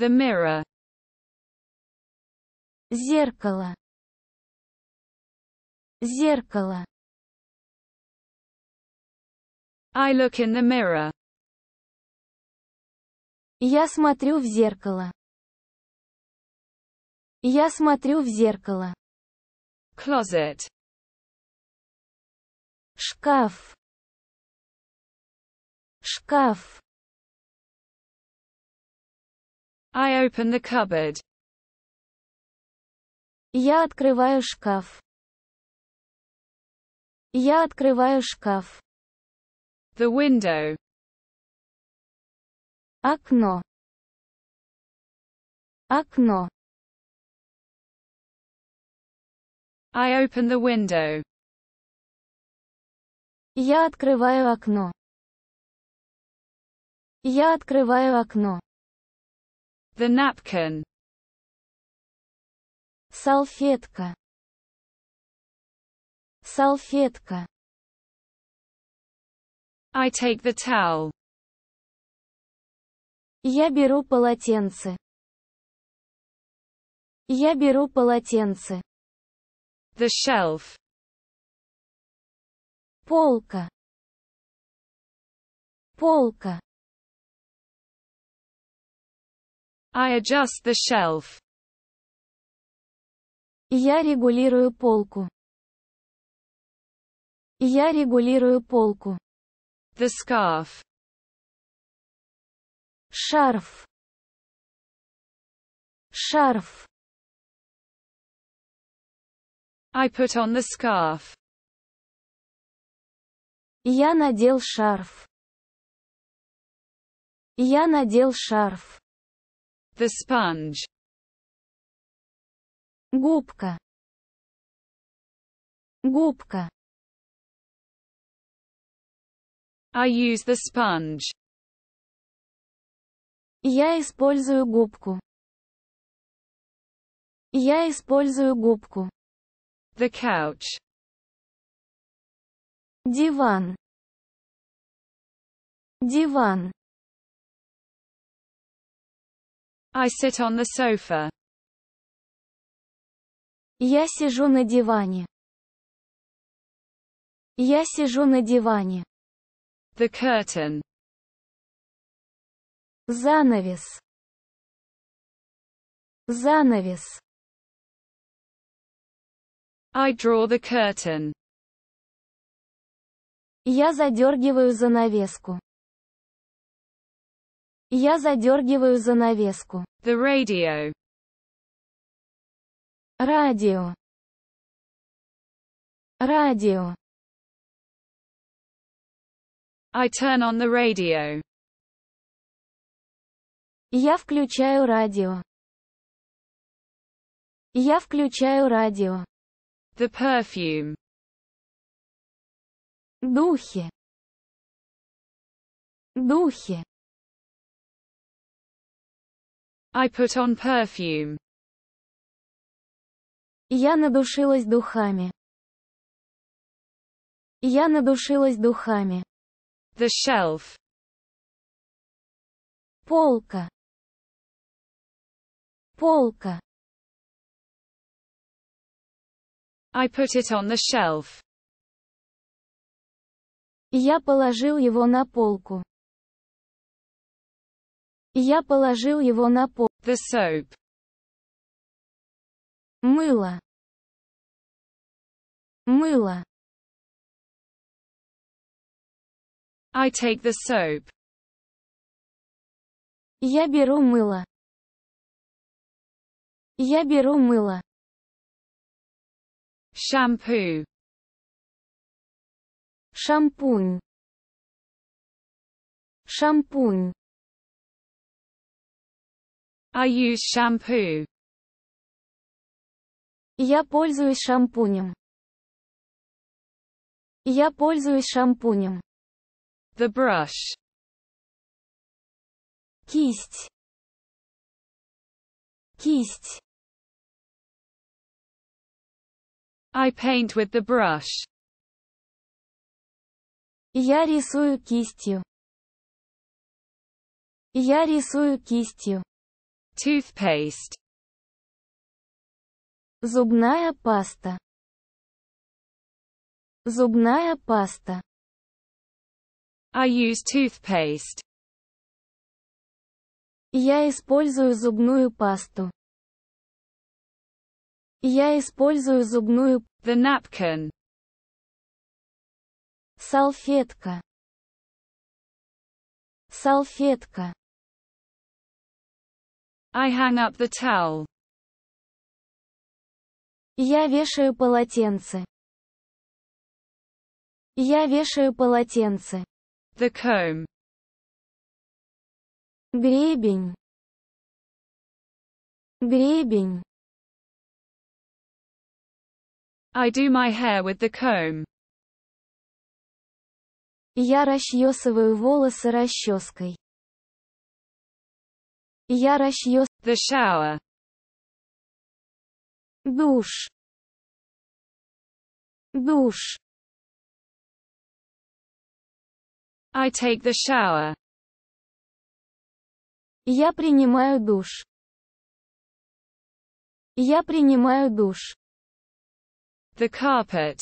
The mirror. Зеркало. Зеркало. I look in the mirror. Я смотрю в зеркало. Я смотрю в зеркало. Closet. Шкаф. Шкаф. I open the cupboard. Я открываю шкаф. Я открываю шкаф. The window. Окно. Окно. I open the window. Я открываю окно. Я открываю окно. The napkin. Салфетка. Салфетка. I take the towel. Я беру полотенце. Я беру полотенце. The shelf. Полка. Полка. I adjust the shelf. Я регулирую полку. Я регулирую полку. The scarf. Шарф. Шарф. I put on the scarf. Я надел шарф. Я надел шарф. The sponge. Губка. Губка. I use the sponge. Я использую губку. Я использую губку. The couch. Диван. Диван. I sit on the sofa. Я сижу на диване. Я сижу на диване. The curtain. Занавес. Занавес. I draw the curtain. Я задергиваю занавеску. Я задергиваю занавеску. The radio. Радио. Радио. I turn on the radio. Я включаю радио. Я включаю радио. The perfume. Духи. Духи. I put on perfume. Я надушилась духами. Я надушилась духами. The shelf. Полка. Полка. I put it on the shelf. Я положил его на полку. Я положил его на пол. The soap. Мыло. Мыло. I take the soap. Я беру мыло. Я беру мыло. Shampoo. Шампунь. Шампунь. I use shampoo. Я пользуюсь шампунем. Я пользуюсь шампунем. The brush. Кисть. Кисть. I paint with the brush. Я рисую кистью. Я рисую кистью. Toothpaste. Зубная паста. Зубная паста. I use toothpaste. Я использую зубную пасту. Я использую зубную The napkin. Салфетка. Салфетка. I hang up the towel. Я вешаю полотенце. Я вешаю полотенце. The comb. Гребень. Гребень. I do my hair with the comb. Я расчесываю волосы расческой. Ярощё. The shower. Душ. Душ. I take the shower. Я принимаю душ. Я принимаю душ. The carpet.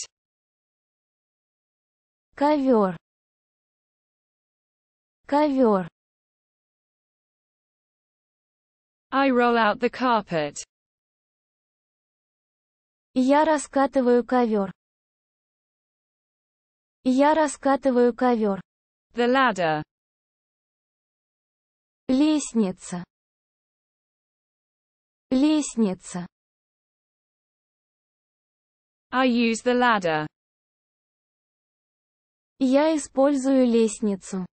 Ковер. Ковер. I roll out the carpet. Я раскатываю ковер. Я раскатываю ковер. The ladder. Лестница. Лестница. I use the ladder. Я использую лестницу.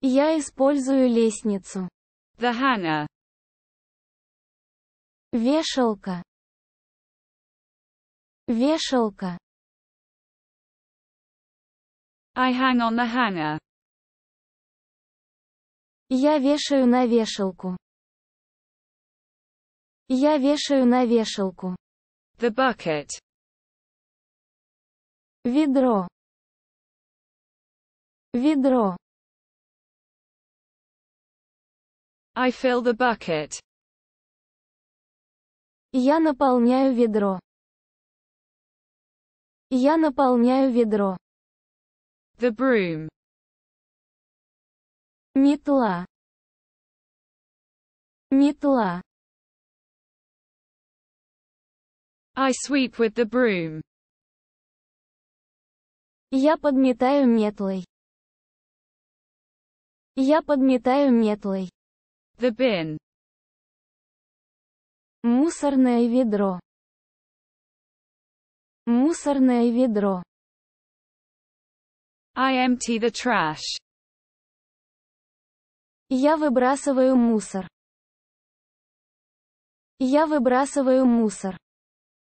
Я использую лестницу. The hanger. Вешалка. Вешалка. I hang on the hanger. Я вешаю на вешалку. Я вешаю на вешалку. The bucket. Ведро. Ведро. I fill the bucket. Я наполняю ведро. Я наполняю ведро. The broom. Метла. Метла. I sweep with the broom. Я подметаю метлой. Я подметаю метлой. The bin. Мусорное ведро. Мусорное ведро. I empty the trash. Я выбрасываю мусор. Я выбрасываю мусор.